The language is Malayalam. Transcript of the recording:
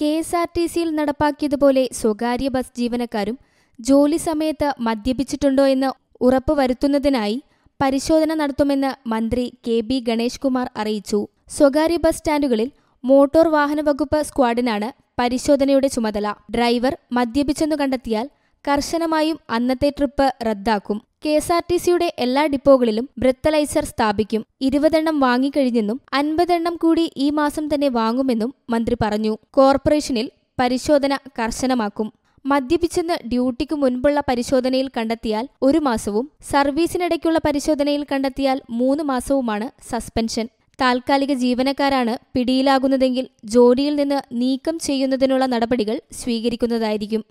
കെ എസ് ആർ ടി സിയിൽ നടപ്പാക്കിയതുപോലെ സ്വകാര്യ ബസ് ജീവനക്കാരും ജോലി സമയത്ത് മദ്യപിച്ചിട്ടുണ്ടോ എന്ന് ഉറപ്പുവരുത്തുന്നതിനായി പരിശോധന നടത്തുമെന്ന് മന്ത്രി കെ ബി ഗണേഷ് കുമാർ അറിയിച്ചു സ്വകാര്യ ബസ് സ്റ്റാൻഡുകളിൽ മോട്ടോർ വാഹന വകുപ്പ് സ്ക്വാഡിനാണ് പരിശോധനയുടെ ചുമതല ഡ്രൈവർ മദ്യപിച്ചെന്നു കണ്ടെത്തിയാൽ കർശനമായും അന്നത്തെ ട്രിപ്പ് റദ്ദാക്കും കെ എസ് ആർ ടി സിയുടെ എല്ലാ ഡിപ്പോകളിലും ബ്രത്തലൈസർ സ്ഥാപിക്കും ഇരുപതെണ്ണം വാങ്ങിക്കഴിഞ്ഞെന്നും അൻപതെണ്ണം കൂടി ഈ മാസം തന്നെ വാങ്ങുമെന്നും മന്ത്രി പറഞ്ഞു കോർപ്പറേഷനിൽ പരിശോധന കർശനമാക്കും മദ്യപിച്ചെന്ന് ഡ്യൂട്ടിക്ക് മുൻപുള്ള പരിശോധനയിൽ കണ്ടെത്തിയാൽ ഒരു മാസവും സർവീസിനിടയ്ക്കുള്ള പരിശോധനയിൽ കണ്ടെത്തിയാൽ മൂന്ന് മാസവുമാണ് സസ്പെൻഷൻ താൽക്കാലിക ജീവനക്കാരാണ് പിടിയിലാകുന്നതെങ്കിൽ ജോലിയിൽ നിന്ന് നീക്കം ചെയ്യുന്നതിനുള്ള നടപടികൾ സ്വീകരിക്കുന്നതായിരിക്കും